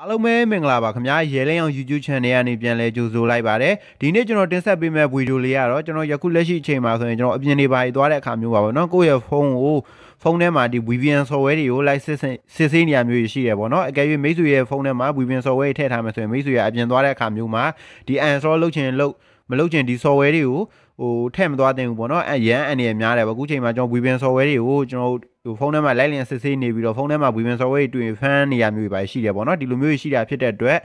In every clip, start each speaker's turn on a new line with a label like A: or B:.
A: အားလုံးပဲမင်္ဂလာပါခင်ဗျာရဲလင်းအောင် YouTube Channel ကနေပြန်လဲကြိုဆိုလိုက်ပါတယ်ဒီနေ့ကျွန်တော်တင်ဆက်ပေးမယ့်ဗီဒီယိုလေးကတော့ကျွန်တော်ယခုလက်ရှိအချိန်မှာဆိုရင်ကျွန်တော်အပြင်နေပါရီသွားတဲ့အခါမျိုးပါဗောနော်ကိုယ့်ရဲ့ဖုန်းကိုဖုန်းထဲမှာဒီ VPN software တွေကို live စစ်စစ်ဆေးနေရမျိုးရှိတယ်ဗောနော်အကယ်၍မိတ်ဆွေရဲ့ဖုန်းထဲမှာ VPN software ထည့်ထားမှဆိုရင်မိတ်ဆွေရအပြင်သွားတဲ့အခါမျိုးမှာဒီ uninstall လုပ်ချင်လို့မလုပ်ချင်ဒီ software တွေကိုဟိုထည့်မသွားတင်ဘူးဗောနော်အရန်အနေရများတယ်ဗောအခုချိန်မှာကျွန်တော် VPN software တွေကိုကျွန်တော်သူဖုန်းထဲမှာ live link စစ်ဆေးနေပြီးတော့ဖုန်းထဲမှာ VPN software တွေတွင်ဖမ်းနေရမျိုးပဲရှိတယ်ပေါ့နော်ဒီလိုမျိုးရှိတာဖြစ်တဲ့အတွက်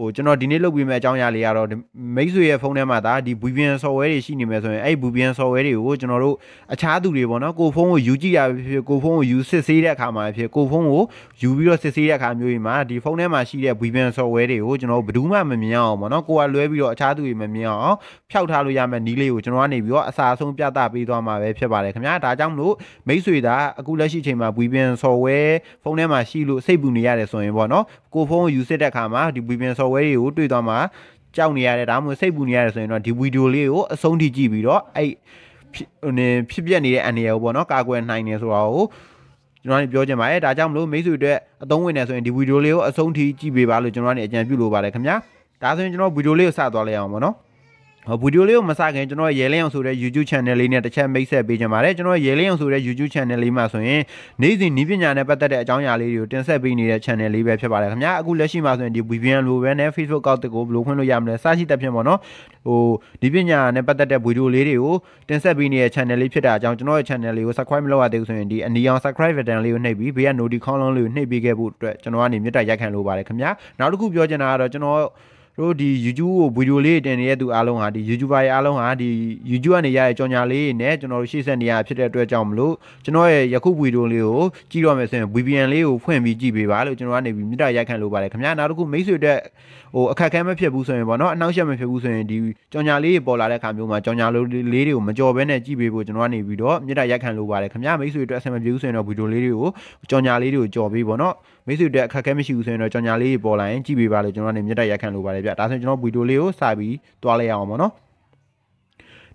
A: ဟိုကျွန်တော်ဒီနေ့လုပ်ပြီးမဲ့အကြောင်းအရာလေးကတော့မိတ်ဆွေရဲ့ဖုန်းထဲမှာဒါဒီ VPN software တွေရှိနေမယ်ဆိုရင်အဲ့ VPN software တွေကိုကျွန်တော်တို့အခြားသူတွေပေါ့နော်ကိုဖုန်းကိုယူကြည့်ရဖြစ်ကိုဖုန်းကိုယူစစ်ဆေးတဲ့အခါမှာဖြစ်ကိုဖုန်းကိုယူပြီးတော့စစ်ဆေးတဲ့အခါမျိုးကြီးမှာဒီဖုန်းထဲမှာရှိတဲ့ VPN software တွေကိုကျွန်တော်ဘယ်သူမှမမြင်အောင်ပေါ့နော်ကိုကလွဲပြီးတော့အခြားသူတွေမမြင်အောင်ဖျောက်ထားလို့ရမယ့်နည်းလေးကိုကျွန်တော်ကနေပြီးတော့အစာအဆုံးပြသပေးသွားမှာပဲဖြစ်ပါတယ်ခင်ဗျာဒါကြောင့်မလို့မိတ်ဆွေဒါအခုလက်ရှိချိန်မှာ VPN software ဖုန်းထဲမှာရှိလို့စိတ်ပူနေရတယ်ဆိုရင်ပေါ့နော်ကိုဖုန်းကိုယူစစ်တဲ့အခါမှာဒီ VPN software software တွေကိုတွေ့သွားမှာကြောက်နေရတယ်ဒါမှမဟုတ်စိတ်ပူနေရတယ်ဆိုရင်တော့ဒီဗီဒီယိုလေးကိုအဆုံးထိကြည့်ပြီးတော့အဲ့ဖြစ်ပြနေတဲ့အန္တရာယ်ကိုပေါ့နော်ကာကွယ်နိုင်တယ်ဆိုတာကိုကျွန်တော်နေပြောချင်ပါတယ်ဒါကြောင့်မလို့မိတ်ဆွေတွေအသုံးဝင်နေဆိုရင်ဒီဗီဒီယိုလေးကိုအဆုံးထိကြည့်ပေးပါလို့ကျွန်တော်နေအကြံပြုလိုပါတယ်ခင်ဗျာဒါဆိုရင်ကျွန်တော်ဗီဒီယိုလေးကိုစသွားလိုက်အောင်ပေါ့နော်ဗီဒီယိုလေးကိုမစခင်ကျွန်တော်ရေလင်းအောင်ဆိုတဲ့ YouTube channel လေးနဲ့တစ်ချက်မိတ်ဆက်ပေးကြပါမယ်ကျွန်တော်ရေလင်းအောင်ဆိုတဲ့ YouTube channel လေးမှာဆိုရင်နေ့စဉ်နည်းပညာနဲ့ပတ်သက်တဲ့အကြောင်းအရာလေးတွေကိုတင်ဆက်ပေးနေတဲ့ channel လေးပဲဖြစ်ပါတယ်ခင်ဗျာအခုလက်ရှိမှာဆိုရင်ဒီ VPN လိုပဲနဲ့ Facebook ကောက်တစ်ကိုဘယ်လိုဖွင့်လို့ရမလဲစရှိသဖြင့်ပေါ့နော်ဟိုဒီပညာနဲ့ပတ်သက်တဲ့ဗီဒီယိုလေးတွေကိုတင်ဆက်ပေးနေတဲ့ channel လေးဖြစ်တာအကြောင်းကျွန်တော်ရဲ့ channel လေးကို subscribe မလုပ်ရသေးဘူးဆိုရင်ဒီအနီအောင် subscribe button လေးကိုနှိပ်ပြီးဘေးက notification လေးကိုနှိပ်ပေးခဲ့ဖို့အတွက်ကျွန်တော်ကနေမြတ်တိုက်ရိုက်ခံလိုပါတယ်ခင်ဗျာနောက်တစ်ခုပြောချင်တာကတော့ကျွန်တော်တို့ဒီ YouTube ကိုဗီဒီယိုလေးတင်နေတဲ့သူအားလုံးဟာဒီ YouTuber တွေအားလုံးဟာဒီ YouTube ကနေရတဲ့ကြော်ညာလေးနဲ့ကျွန်တော်တို့ရှေ့ဆက်နေရဖြစ်တဲ့အတွက်ကြောင့်မလို့ကျွန်တော်ရဲ့ယခုဗီဒီယိုလေးကိုကြည့်တော့မယ်ဆိုရင် VPN လေးကိုဖွင့်ပြီးကြည့်ပေးပါလို့ကျွန်တော်ကနေပြီးမြေတားရိုက်ခန့်လိုပါတယ်ခင်ဗျာနောက်တစ်ခုမိတ်ဆွေတက်ဟိုအခက်ခဲမဖြစ်ဘူးဆိုရင်ပေါ့နော်အနှောက်အယှက်မဖြစ်ဘူးဆိုရင်ဒီကြော်ညာလေးပေါ်လာတဲ့အခါမျိုးမှာကြော်ညာလေးတွေကိုမကြော်ဘဲနဲ့ကြည့်ပေးဖို့ကျွန်တော်ကနေပြီးတော့မြေတားရိုက်ခန့်လိုပါတယ်ခင်ဗျာမိတ်ဆွေအတွက်အဆင်မပြေဘူးဆိုရင်တော့ဗီဒီယိုလေးတွေကိုကြော်ညာလေးတွေကိုကြော်ပေးပေါ့နော်မိတ်ဆွေတက်အခက်ခဲမရှိဘူးဆိုရင်တော့ကြောင်ညာလေးပေါ်လာရင်ကြည့်ပေးပါလို့ကျွန်တော်ကနေမြတ်တက်ရက်ခံလိုပါတယ်ဗျဒါဆိုရင်ကျွန်တော်ဗီဒီယိုလေးကိုစပြီးတွားလိုက်ရအောင်ပေါ့နော်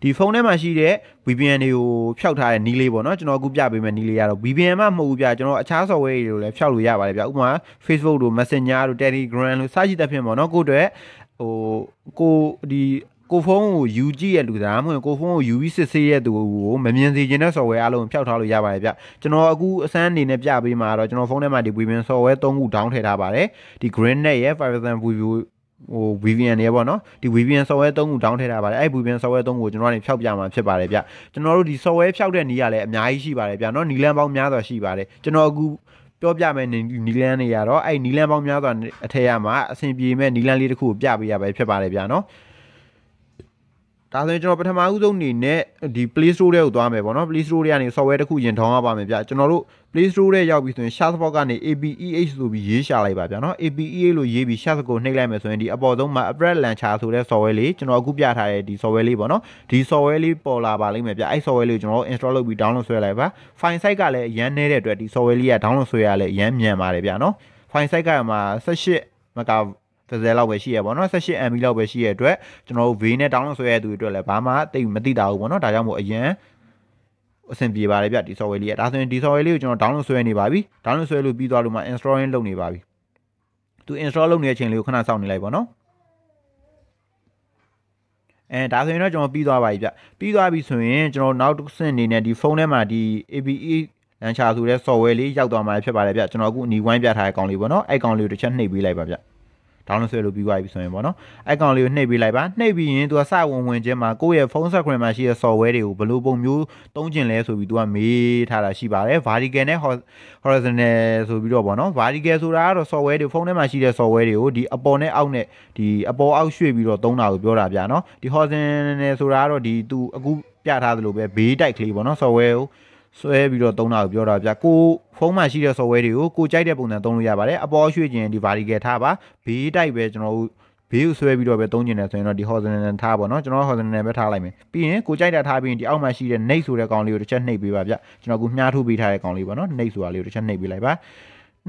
A: ဒီဖုန်းထဲမှာရှိတဲ့ VPN တွေကိုဖျောက်ထားတဲ့နီးလေးပေါ့နော်ကျွန်တော်အခုပြပေးမယ့်နီးလေးကတော့ VPN မှမဟုတ်ဘူးဗျကျွန်တော်အခြား software တွေကိုလည်းဖျောက်လို့ရပါတယ်ဗျဥပမာ Facebook တို့ Messenger တို့ Telegram တို့စသဖြင့်ပေါ့နော်ကိုယ့်အတွက်ဟိုကိုဒီကိုဖုန်းကိုယူကြည့်ရလူသားမဟုတ်ကိုဖုန်းကိုယူပြီးစစ်ဆေးရသူကိုမမြင်စေချင်တဲ့ software အလုံးဖျောက်ထားလို့ရပါတယ်ဗျကျွန်တော်အခုအစမ်းအနေနဲ့ပြပေးမှာတော့ကျွန်တော်ဖုန်းထဲမှာဒီ Webin software 3ခု down ထည့်ထားပါတယ်ဒီ Greennet ရဲ့ Firesun Preview ဟို VPN တွေပေါ့နော်ဒီ VPN software 3ခု down ထည့်ထားပါတယ်အဲ့ VPN software 3ခုကိုကျွန်တော်ကနေဖျောက်ပြမှာဖြစ်ပါတယ်ဗျကျွန်တော်တို့ဒီ software ဖျောက်တဲ့နေရာလည်းအများကြီးရှိပါတယ်ဗျနော်နီလန်ပေါင်းများစွာရှိပါတယ်ကျွန်တော်အခုပြောပြမယ်နီလန်တွေကတော့အဲ့နီလန်ပေါင်းများစွာအထက်ရမှာအဆင်ပြေမဲ့နီလန်လေးတစ်ခုကိုပြပေးရပါဖြစ်ပါတယ်ဗျနော်ဒါဆိုရင်ကျွန်တော်ပထမဦးဆုံးအနေနဲ့ဒီ Play Store ထဲကိုသွားမယ်ပေါ့နော် Play Store ထဲကနေ software တစ်ခုရင်ထောင်းရပါမယ်ဗျကျွန်တော်တို့ Play Store ထဲရောက်ပြီဆိုရင် Shutterstock ကနေ APEH ဆိုပြီးရေးရှာလိုက်ပါဗျနော် APEH လို့ရေးပြီး Shutterstock ကိုနှိပ်လိုက်မယ်ဆိုရင်ဒီအပေါ်ဆုံးမှာ Apple Launcher ဆိုတဲ့ software လေးကျွန်တော်အခုပြထားတဲ့ဒီ software လေးပေါ့နော်ဒီ software လေးပေါ်လာပါလိမ့်မယ်ဗျအဲ့ software လေးကိုကျွန်တော် install လုပ်ပြီး download ဆွဲလိုက်ပါ file size ကလည်းအရန်နေတဲ့အတွက်ဒီ software လေးက download ဆွဲရလဲအရန်မြန်ပါတယ်ဗျနော် file size ကမှာ18 mega 30လောက်ပဲရှိရပါတော့ 18MB လောက်ပဲရှိရတဲ့အတွက်ကျွန်တော်တို့ V နဲ့ download ဆွဲရတဲ့သူအတွက်လည်းဘာမှတိတ်မသိတာဘူးပေါ့နော်ဒါကြောင့်မို့အရင်အဆင်ပြေပါတယ်ဗျဒီ software လေးကဒါဆိုရင်ဒီ software လေးကိုကျွန်တော် download ဆွဲနေပါပြီ download ဆွဲလို့ပြီးသွားလို့မှ installing လုပ်နေပါပြီသူ install လုပ်နေတဲ့အချိန်လေးကိုခဏစောင့်နေလိုက်ပါတော့အဲဒါဆိုရင်တော့ကျွန်တော် ပြီးသွားပါပြီဗျပြီးသွားပြီဆိုရင်ကျွန်တော်နောက်တစ်ဆင့်အနေနဲ့ဒီဖုန်းထဲမှာဒီ APE လန်ချာဆိုတဲ့ software လေးရောက်သွားမှာဖြစ်ပါတယ်ဗျကျွန်တော်အခုအနီဝိုင်းပြထားတဲ့ကောင်လေးပေါ့နော်အဲ့ကောင်လေးကိုတစ်ချက်နှိပ်ပေးလိုက်ပါဗျ download ဆွဲလို့ပြီးသွားပြီဆိုရင်ပေါ့နော်အဲ့ကောင်လေးကိုနှိပ်ပေးလိုက်ပါနှိပ်ပြီးရင် तू ကစဝင်ဝင်ချင်းမှာကိုယ့်ရဲ့ phone screen မှာရှိတဲ့ software တွေကိုဘယ်လိုပုံမျိုးသုံးကျင်လဲဆိုပြီး तू ကမေးထားတာရှိပါတယ် vertical နဲ့ horizontal ဆိုပြီးတော့ပေါ့နော် vertical ဆိုတာကတော့ software တွေ phone ထဲမှာရှိတဲ့ software တွေကိုဒီအပေါ်နဲ့အောက်နဲ့ဒီအပေါ်အောက်ရွှေ့ပြီးတော့သုံးတာကိုပြောတာဗျာနော်ဒီ horizontal ဆိုတာကတော့ဒီ तू အခုပြထားသလိုပဲဘေးတိုက်ကလေးပေါ့နော် software ကိုဆွဲပြီးတော့သုံးတာကိုပြောတာဗျကိုဖုန်းမှာရှိတဲ့ software တွေကိုကိုကြိုက်တဲ့ပုံစံသုံးလို့ရပါတယ်အပေါ်ရွှေ့ခြင်းဒီ vertical ထားပါဘေးတိုက်ပဲကျွန်တော်တို့ဘေးကိုဆွဲပြီးတော့ပဲသုံးကျင်တယ်ဆိုရင်တော့ဒီ horizontal ထားပါတော့ကျွန်တော် horizontal ပဲထားလိုက်မယ်ပြီးရင်ကိုကြိုက်တာထားပြီးရင်ဒီအောက်မှာရှိတဲ့ node ဆိုတဲ့ကောင်လေးကိုတစ်ချက်နှိပ်ပေးပါဗျကျွန်တော်ကမြှားထုတ်ပေးထားတဲ့ကောင်လေးပါနော် node ဆိုတာလေးကိုတစ်ချက်နှိပ်ပေးလိုက်ပါ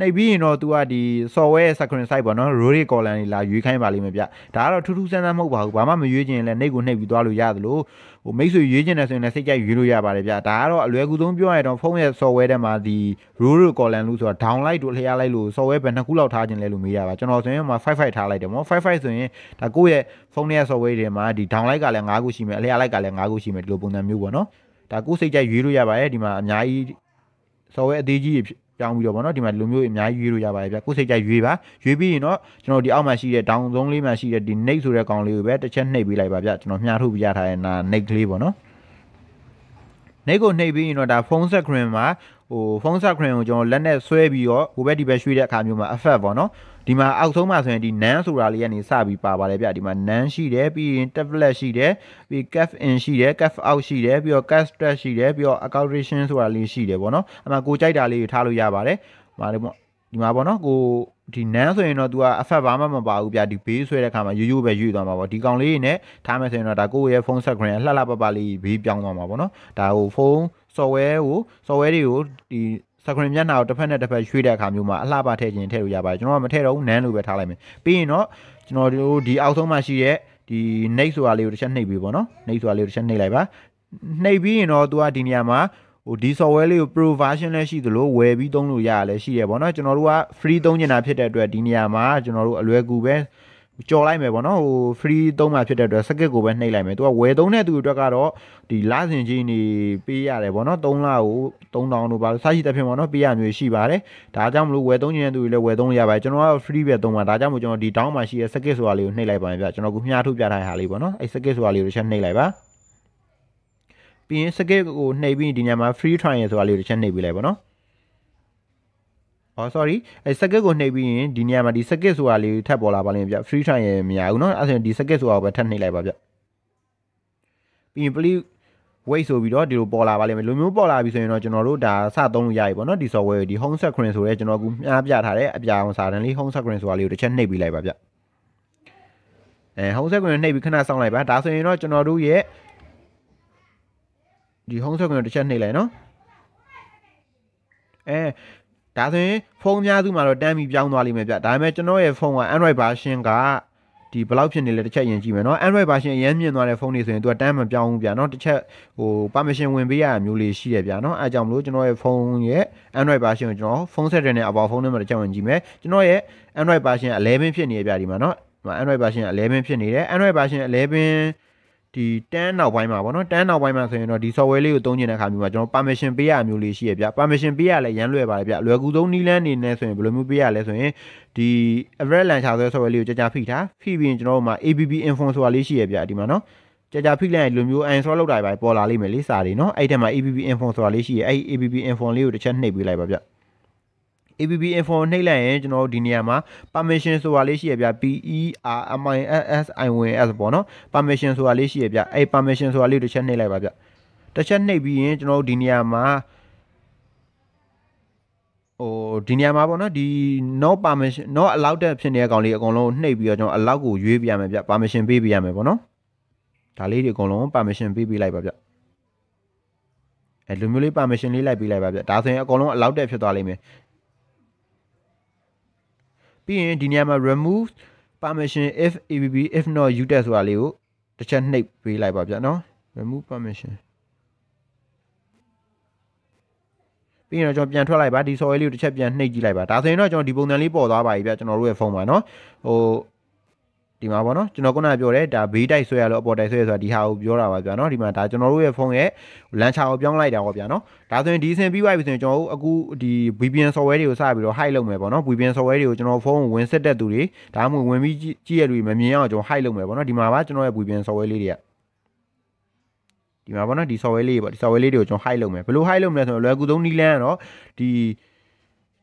A: နှိပ်ပြီးရင်တော့ तू ကဒီ software screen site ပေါ့နော် rory column တွေလာရွေးခိုင်းပါလိမ့်မယ်ဗျဒါကတော့ထူးထူးဆန်းဆန်းမဟုတ်ပါဘူးဘာမှမရွေးချင်ရင်လည်းနှိပ်ကိုနှိပ်ပြီးသွားလို့ရသလိုဟိုမိတ်ဆွေရွေးချင်တယ်ဆိုရင်လည်းစိတ်ကြိုက်ရွေးလို့ရပါတယ်ဗျဒါကတော့အလွယ်ကူဆုံးပြောရရင်တော့ဖုန်းရဲ့ software ထဲမှာဒီ rory column လို့ဆိုတာ down light တို့လျှားလိုက်လို့ software ဘယ်နှစ်ခုလောက်ထားခြင်းလဲလို့မေးရပါကျွန်တော်ဆိုရင်မှာ55ထားလိုက်တယ်ပေါ့55ဆိုရင်ဒါကိုယ့်ရဲ့ဖုန်းရဲ့ software တွေမှာဒီ down light ကလည်း9ခုရှိမယ်အလျှား light ကလည်း9ခုရှိမယ်ဒီလိုပုံစံမျိုးပေါ့နော်ဒါကိုယ်စိတ်ကြိုက်ရွေးလို့ရပါတယ်ဒီမှာအများကြီး software အသေးကြီးတွေပြောင်းပြီးတော့ဗောနော်ဒီမှာလူမျိုးအများကြီးရွေးလို့ရပါတယ်ဗျကိုယ်စိတ်ကြရွေးပါရွေးပြီးရင်တော့ကျွန်တော်ဒီအောက်မှာရှိတဲ့ down zone လေးမှာရှိတဲ့ဒီ node ဆိုတဲ့ကောင်လေးကိုပဲတစ်ချက်နှိပ်ပေးလိုက်ပါဗျကျွန်တော်မျှထုတ်ပြရထားတဲ့နာ node လေးဗောနော် node ကိုနှိပ်ပြီးရင်တော့ဒါ phone screen မှာဟိုဖုန်းဆက်ခရင်ကိုကျွန်တော်လက်နဲ့ဆွဲပြီးတော့ဟိုဘက်ဒီဘက်ရွှေ့တဲ့အခါမျိုးမှာ effect ပေါ့နော်ဒီမှာအောက်ဆုံးမှာဆိုရင်ဒီ nan ဆိုတာလေးကနေစပြီးပါပါတယ်ဗျဒီမှာ nan ရှိတယ်ပြီးရင် tablet ရှိတယ်ပြီး caf in ရှိတယ် caf out ရှိတယ်ပြီးတော့ cast stress ရှိတယ်ပြီးတော့ acceleration ဆိုတာလေးရှိတယ်ပေါ့နော်အမှကိုကြိုက်တာလေးထားလို့ရပါတယ်ဒီမှာပေါ့နော်ကိုဒီ nan ဆိုရင်တော့ तू က effect ဘာမှမပါဘူးဗျဒီ base ဆွဲတဲ့ခါမှာရိုးရိုးပဲရွေ့သွားမှာပေါ့ဒီကောင်လေးနဲ့ထားမယ်ဆိုရင်တော့ဒါကိုယ့်ရဲ့ phone screen အလှလှပပလေး base ပြောင်းသွားမှာပေါ့နော်ဒါဟို phone software ကို software တွေကိုဒီ screen မျက်နှာကိုတစ်ဖက်နဲ့တစ်ဖက်ရွှေ့တဲ့အခါမျိုးမှာအလှပထည့်ခြင်းထည့်လို့ရပါတယ်ကျွန်တော်ကမထည့်တော့ဘူး nan လို့ပဲထားလိုက်မယ်ပြီးရင်တော့ကျွန်တော်တို့ဒီအောက်ဆုံးမှာရှိရဲ့ဒီ next ဆိုတာလေးကိုတစ်ချက်နှိပ်ပြီးပေါ့နော် next ဆိုတာလေးကိုတစ်ချက်နှိပ်လိုက်ပါနှိပ်ပြီးရင်တော့ तू ကဒီနေရာမှာဟိုဒီ software လေးကို pro version လည်းရှိသလိုဝယ်ပြီးသုံးလို့ရရလည်းရှိရပေါ့နော်ကျွန်တော်တို့က free သုံးနေတာဖြစ်တဲ့အတွက်ဒီနေရာမှာကျွန်တော်တို့အလွယ်ကူပဲကြော်လိုက်မယ်ပေါ့နော်ဟို free သုံးမှာဖြစ်တဲ့အတွက် circuit ကိုပဲနှိပ်လိုက်မယ်သူကဝယ်သုံးတဲ့သူအတွက်ကတော့ဒီလစဉ်ချင်းနေပေးရတယ်ပေါ့နော်3လကို3000တို့ပါလို့စရှိတဲ့ဖြစ်ပေါ့နော်ပေးရမျိုးရှိပါတယ်ဒါကြောင့်မလို့ဝယ်သုံးနေတဲ့သူတွေလည်းဝယ်သုံးလို့ရပါတယ်ကျွန်တော်က free ပဲသုံးမှာဒါကြောင့်မို့ကျွန်တော်ဒီ down မှာရှိတဲ့ circuit ဆိုတာလေးကိုနှိပ်လိုက်ပါမယ်ဗျကျွန်တော်ကမြှားထုတ်ပြထားတဲ့ဟာလေးပေါ့နော်အဲ circuit ဆိုတာလေးကိုတစ်ချက်နှိပ်လိုက်ပါပြီးရင် skip ကိုနှိပ်ပြီးဒီညမှာ free try ရယ်ဆိုတာလေးကိုတစ်ချက်နှိပ်ပေးလိုက်ပါနော်အော် sorry အဲ skip ကိုနှိပ်ပြီးရင်ဒီညမှာဒီ skip ဆိုတာလေးထပ်ပေါ်လာပါလိမ့်ဗျ free try ရယ်မရဘူးနော်အဲ့ဒါဆိုရင်ဒီ skip ဆိုတာကိုပဲထပ်နှိပ်လိုက်ပါဗျပြီးရင် please wait ဆိုပြီးတော့ဒီလိုပေါ်လာပါလိမ့်မယ်လူမျိုးပေါ်လာပြီဆိုရင်တော့ကျွန်တော်တို့ဒါစသုံးလို့ရပြီပေါ့နော်ဒီ software ဒီ home screen ဆိုရဲကျွန်တော်အခုမြားပြထားတဲ့အပြာအောင်စာတန်းလေး home screen ဆိုတာလေးကိုတစ်ချက်နှိပ်ပေးလိုက်ပါဗျအဲ home screen နှိပ်ပြီးခဏစောင့်လိုက်ပါဒါဆိုရင်တော့ကျွန်တော်တို့ရဲ့ဒီ home screen ကိုတစ်ချက်နှိပ်လိုက်နော်အဲဒါဆိုရင်ဖုန်းအများစုမှာတော့တန်းပြီးပြောင်းသွားလိမ့်မယ်ဗျဒါပေမဲ့ကျွန်တော်ရဲ့ဖုန်းက Android version ကဒီဘလောက်ဖြစ်နေလဲတစ်ချက်ရင်ကြည့်မယ်နော် Android version အရင်မြင်သွားတဲ့ဖုန်းတွေဆိုရင်သူကတန်းမပြောင်းဘူးဗျာနော်တစ်ချက်ဟို permission ဝင်ပေးရတာမျိုးလေးရှိတယ်ဗျာနော်အဲကြောင့်မလို့ကျွန်တော်ရဲ့ဖုန်းရဲ့ Android version ကိုကျွန်တော်ဖုန်း setting နဲ့ about phone နဲ့မှာတစ်ချက်ဝင်ကြည့်မယ်ကျွန်တော်ရဲ့ Android version 11ဖြစ်နေရဗျာဒီမှာနော် Android version 11ဖြစ်နေတယ် Android version 11ဒီ10နောက်ပိုင်းမှာဗောနော်10နောက်ပိုင်းမှာဆိုရင်တော့ဒီ software လေးကိုသုံးကျင်တဲ့အခါမျိုးမှာကျွန်တော် permission ပေးရမျိုးလေးရှိရဗျ permission ပေးရလဲရန်လွယ်ပါတယ်ဗျအလွယ်ကူဆုံးနည်းလမ်းနေနဲ့ဆိုရင်ဘယ်လိုမျိုးပေးရလဲဆိုရင်ဒီ average launcher ဆိုတဲ့ software လေးကိုကြာကြာဖိထားဖိပြီးရင်ကျွန်တော်တို့မှာ app info ဆိုတာလေးရှိရဗျဒီမှာနော်ကြာကြာဖိလိုက်ရင်ဒီလိုမျိုး uninstall လုပ်တာပဲပေါ်လာလိမ့်မယ်လေးစာတွေနော်အဲ့ဒီထဲမှာ app info ဆိုတာလေးရှိရအဲ့ဒီ app info လေးကိုတစ်ချက်နှိပ်ပေးလိုက်ပါဗျ APP info နှိပ်လိုက်ရင်ကျွန်တော်တို့ဒီနေရာမှာ permission ဆိုတာလေးရှိရဗျ P E R M I S S I W S ပေါ့နော် permission ဆိုတာလေးရှိရဗျအဲ့ permission ဆိုတာလေးတစ်ချက်နှိပ်လိုက်ပါဗျတစ်ချက်နှိပ်ပြီးရင်ကျွန်တော်တို့ဒီနေရာမှာဟိုဒီနေရာမှာပေါ့နော်ဒီ no permission no allowed တဲ့ဖြစ်နေတဲ့ကောင်လေးအကုန်လုံးနှိပ်ပြီးတော့ကျွန်တော် allow ကိုရွေးပြရမယ်ဗျ permission ပေးပြရမယ်ပေါ့နော်ဒါလေးတွေအကုန်လုံး permission ပေးပြလိုက်ပါဗျအဲလိုမျိုးလေး permission လေးလိုက်ပေးလိုက်ပါဗျဒါဆိုရင်အကုန်လုံး allow တဲ့ဖြစ်သွားလိမ့်မယ်ပြီးရင်ဒီနေရာမှာ remove permission if abb if not uted ဆိုတာလေးကိုတစ်ချက်နှိပ်ပေးလိုက်ပါဗျာနော် remove permission ပြီးရင်တော့ကျွန်တော်ပြန်ထွက်လိုက်ပါဒီ software လေးကိုတစ်ချက်ပြန်နှိပ်ကြည့်လိုက်ပါဒါဆိုရင်တော့ကျွန်တော်ဒီပုံစံလေးပေါ်သွားပါပြီဗျာကျွန်တော်တို့ရဲ့ဖုန်းမှာနော်ဟိုဒီမှာပေါ့နော်ကျွန်တော်ခုနပြောတယ်ဒါဘေးတိုက်ဆွဲရလို့အပေါ်တိုက်ဆွဲရဆိုတာဒီဟာကိုပြောတာပါဗျာနော်ဒီမှာဒါကျွန်တော်တို့ရဲ့ဖုန်းရဲ့လန်ချာကိုပြောင်းလိုက်တာပေါ့ဗျာနော်ဒါဆိုရင်ဒီအဆင်ပြီးသွားပြီဆိုရင်ကျွန်တော်တို့အခုဒီ VPN software တွေကိုစပြီးတော့ hide လုပ်မယ်ပေါ့နော် VPN software တွေကိုကျွန်တော်ဖုန်းကိုဝင်ဆက်တဲ့သူတွေဒါမှမဟုတ်ဝင်ပြီးကြည့်ရလူတွေမမြင်အောင်ကျွန်တော် hide လုပ်မယ်ပေါ့နော်ဒီမှာပါကျွန်တော်ရဲ့ VPN software လေးတွေကဒီမှာပေါ့နော်ဒီ software လေးပေါ့ဒီ software လေးတွေကိုကျွန်တော် hide လုပ်မယ်ဘယ်လို hide လုပ်မလဲဆိုတော့လွယ်ကူဆုံးနည်းလမ်းကတော့ဒီ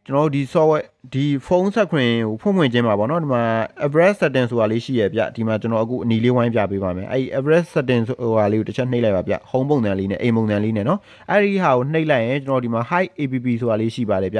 A: ကျွန်တော်တို့ဒီ software ဒီဖုန်းဆက်ခွင့်ကိုဖွင့်ဖွင့်ခြင်းပါဗောနော်ဒီမှာ average setting ဆိုတာလေးရှိရဗျဒီမှာကျွန်တော်အခုအနီလေးဝိုင်းပြပေးပါမယ်အဲ့ဒီ average setting ဆိုတာလေးကိုတစ်ချက်နှိပ်လိုက်ပါဗျ home ပုံစံလေးနဲ့အိမ်ပုံစံလေးနဲ့เนาะအဲ့ဒီဟာကိုနှိပ်လိုက်ရင်ကျွန်တော်ဒီမှာ high app ဆိုတာလေးရှိပါတယ်ဗျ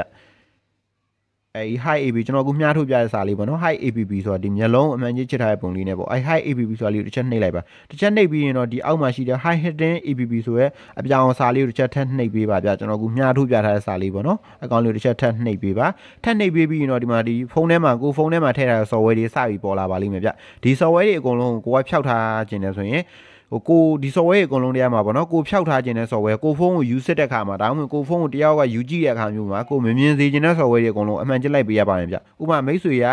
A: အဲဒီ high AB ကျွန်တော်အခုမျှထုတ်ပြတဲ့စာလေးပေါ့နော် high ABB ဆိုတာဒီမျက်လုံးအမှန်ကြီးချစ်ထားတဲ့ပုံလေးနဲ့ပေါ့အဲ high ABB ဆိုတာလေးကိုတစ်ချက်နှိပ်လိုက်ပါတစ်ချက်နှိပ်ပြီးရင်တော့ဒီအောက်မှာရှိတဲ့ high hidden ABB ဆိုရဲအပြောင်စာလေးကိုတစ်ချက်ထပ်နှိပ်ပေးပါဗျာကျွန်တော်အခုမျှထုတ်ပြထားတဲ့စာလေးပေါ့နော်အကောင့်လေးကိုတစ်ချက်ထပ်နှိပ်ပေးပါထပ်နှိပ်ပေးပြီးရင်တော့ဒီမှာဒီဖုန်းထဲမှာကိုဖုန်းထဲမှာထည့်ထားတဲ့ software တွေစပြီးပေါ်လာပါလိမ့်မယ်ဗျာဒီ software တွေအကုန်လုံးကိုကိုကဖျောက်ထားခြင်းလဲဆိုရင်ဟိုကိုဒီ software အကုန်လုံးတရားမှာဗောနော်ကိုဖျောက်ထားခြင်းတဲ့ software ကိုဖုန်းကိုယူစစ်တဲ့ခါမှာဒါမှမဟုတ်ကိုဖုန်းကိုတယောက်ကယူကြည့်တဲ့အခါမျိုးမှာကိုမမြင်စေခြင်းတဲ့ software တွေအကုန်လုံးအမှန်ကျလိုက်ပေးရပါတယ်ဗျဥပမာမိတ်ဆွေက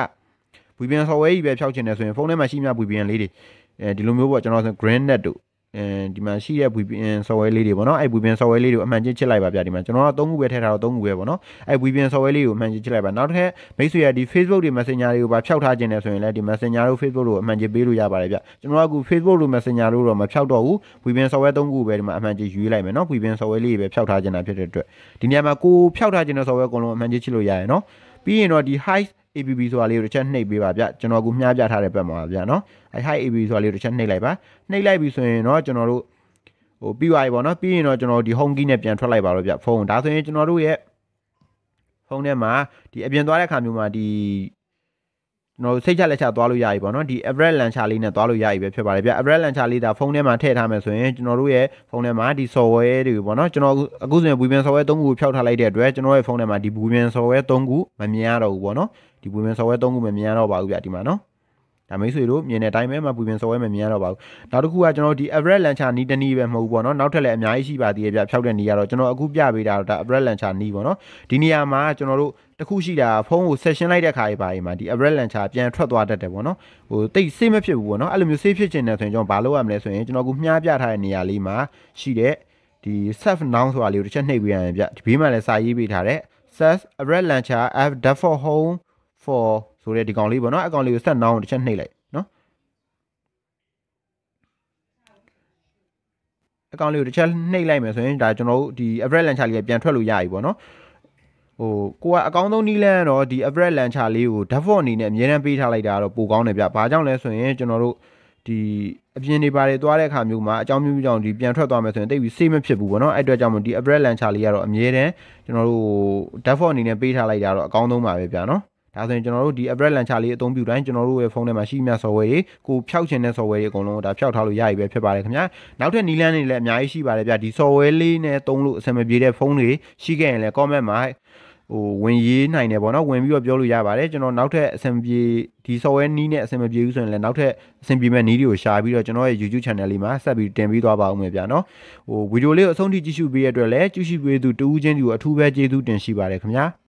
A: VPN software ကြီးပဲဖျောက်ခြင်းတယ်ဆိုရင်ဖုန်းထဲမှာရှိမြ VPN လေးတွေအဲဒီလိုမျိုးပေါ့ကျွန်တော်ဆို Green Net တို့အဲဒီမှာရှိတဲ့ VPN software လေးတွေပေါ့နော်အဲ့ VPN software လေးတွေကိုအမှန်ကျင်းချစ်လိုက်ပါဗျာဒီမှာကျွန်တော်က၃ခုပဲထည့်ထားတော့၃ခုပဲပေါ့နော်အဲ့ VPN software လေးကိုအမှန်ကျင်းချစ်လိုက်ပါနောက်တစ်ခါမိတ်ဆွေရဒီ Facebook တွေ Messenger တွေကိုပါဖျောက်ထားခြင်းနဲ့ဆိုရင်လည်းဒီ Messenger တို့ Facebook တို့အမှန်ကျင်းပေးလို့ရပါတယ်ဗျကျွန်တော်ကအခု Facebook တို့ Messenger တို့တော့မဖျောက်တော့ဘူး VPN software ၃ခုပဲဒီမှာအမှန်ကျင်းယူလိုက်မယ်နော် VPN software လေးတွေပဲဖျောက်ထားခြင်းတာဖြစ်တဲ့အတွက်ဒီနေရာမှာကိုဖျောက်ထားခြင်းတဲ့ software အကုန်လုံးအမှန်ကျင်းချစ်လို့ရရယ်နော်ပြီးရင်တော့ဒီ high APP ဆိုတာလေးကိုတစ်ချက်နှိပ်ပေးပါဗျကျွန်တော်ကူမျှပြထားတဲ့ဘက်မှာဗျနော်အဲ high APP ဆိုတာလေးကိုတစ်ချက်နှိပ်လိုက်ပါနှိပ်လိုက်ပြီဆိုရင်တော့ကျွန်တော်တို့ဟိုပြီးသွားပြီပေါ့နော်ပြီးရင်တော့ကျွန်တော်ဒီ home key နဲ့ပြန်ထွက်လိုက်ပါတော့ဗျဖုန်းဒါဆိုရင်ကျွန်တော်တို့ရဲ့ဖုန်းထဲမှာဒီအပြင်သွားတဲ့ခါမျိုးမှာဒီကျွန်တော်တို့စိတ်ချလက်ချသွားလို့ရပြီပေါ့နော်ဒီ average launcher လေးနဲ့သွားလို့ရပြီပဲဖြစ်ပါတယ်ဗျ average launcher လေးဒါဖုန်းထဲမှာထည့်ထားမယ်ဆိုရင်ကျွန်တော်တို့ရဲ့ဖုန်းထဲမှာဒီ software တွေပေါ့နော်ကျွန်တော်အခုဆိုရင် Bluebeam software 3ခုကိုဖျောက်ထားလိုက်တဲ့အတွက်ကျွန်တော်ရဲ့ဖုန်းထဲမှာဒီ Bluebeam software 3ခုမမြင်ရတော့ဘူးပေါ့နော်ဒီ Bluebeam software 3ခုမမြင်ရတော့ပါဘူးဗျဒီမှာနော်ဒါမိတ်ဆွေတို့မြင်တဲ့အတိုင်းပဲမပူပင်စော်ရဲမမြင်ရတော့ပါဘူးနောက်တစ်ခုကကျွန်တော်ဒီ average launcher နီးတနီးပဲမဟုတ်ဘူးပေါ့နော်နောက်ထပ်လည်းအများကြီးရှိပါသေးတယ်ဗျဖြောက်တဲ့နေရာတော့ကျွန်တော်အခုပြပေးတာတော့ဒါ average launcher နီးပေါ့နော်ဒီနေရာမှာကျွန်တော်တို့တခုရှိတာဖုန်းကို session လိုက်တဲ့ခါကြီးပါရင်မှာဒီ average launcher ပြန်ထွက်သွားတတ်တယ်ပေါ့နော်ဟိုတိတ်စိတ်မဖြစ်ဘူးပေါ့နော်အဲ့လိုမျိုးစိတ်ဖြစ်ချင်တယ်ဆိုရင်ကျွန်တော်ဘာလုပ်ရမလဲဆိုရင်ကျွန်တော်အခုမြားပြထားတဲ့နေရာလေးမှာရှိတဲ့ဒီ self noun ဆိုတာလေးကိုတစ်ချက်နှိပ်ပေးရရင်ဗျဒီဘေးမှာလည်းစာရေးပေးထားတဲ့ self average launcher app default home for ဆိုတော့ဒီကောင်လေးပေါ့နော်အကောင်လေးကိုဆက်နှောင်းတစ်ချက်နှိပ်လိုက်နော်အကောင်လေးကိုတစ်ချက်နှိပ်လိုက်မယ်ဆိုရင်ဒါကျွန်တော်တို့ဒီ average launcher လေးကပြန်ထွက်လို့ရပြီပေါ့နော်ဟိုကိုကအကောင်းဆုံးနီးလန်းတော့ဒီ average launcher လေးကို default အနေနဲ့အများရန်ပေးထားလိုက်တာတော့ပိုကောင်းတယ်ဗျ။ဘာကြောင့်လဲဆိုရင်ကျွန်တော်တို့ဒီအပြင်နေပါတယ်သွားတဲ့အခါမျိုးမှာအကြောင်းမျိုးကြောင့်ဒီပြန်ထွက်သွားမယ်ဆိုရင်တိတ်ပြီး save မဖြစ်ဘူးပေါ့နော်။အဲ့အတွက်ကြောင့်မို့ဒီ average launcher လေးကတော့အများရန်ကျွန်တော်တို့ default အနေနဲ့ပေးထားလိုက်တာတော့အကောင်းဆုံးပါပဲဗျာနော်။ဒါဆိုရင်ကျွန်တော်တို့ဒီ upgrade launcher လေးအသုံးပြုတိုင်းကျွန်တော်တို့ရဲ့ဖုန်းထဲမှာရှိမြတ် software တွေကိုဖျောက်ချင်တဲ့ software တွေအကုန်လုံးဒါဖျောက်ထားလို့ရပြီပဲဖြစ်ပါတယ်ခင်ဗျာနောက်ထပ်နီလန်းတွေလည်းအများကြီးရှိပါတယ်ဗျဒီ software လေးနဲ့သုံးလို့အဆင်မပြေတဲ့ဖုန်းတွေရှိခဲ့ရင်လည်း comment မှာဟိုဝင်ရေးနိုင်တယ်ပေါ့နော်ဝင်ပြီးတော့ပြောလို့ရပါတယ်ကျွန်တော်နောက်ထပ်အဆင်ပြေဒီ software နီးနဲ့အဆင်မပြေဘူးဆိုရင်လည်းနောက်ထပ်အဆင်ပြေမဲ့နီးတွေကိုရှာပြီးတော့ကျွန်တော်ရဲ့ YouTube channel လေးမှာဆက်ပြီးတင်ပြီးသွားပါဦးမယ်ဗျာနော်ဟိုဗီဒီယိုလေးကိုအဆုံးထိကြည့်ရှုပေးရတဲ့အတွက်လည်းကြည့်ရှုပေးသူတူးချင်းတွေကိုအထူးပဲကျေးဇူးတင်ရှိပါတယ်ခင်ဗျာ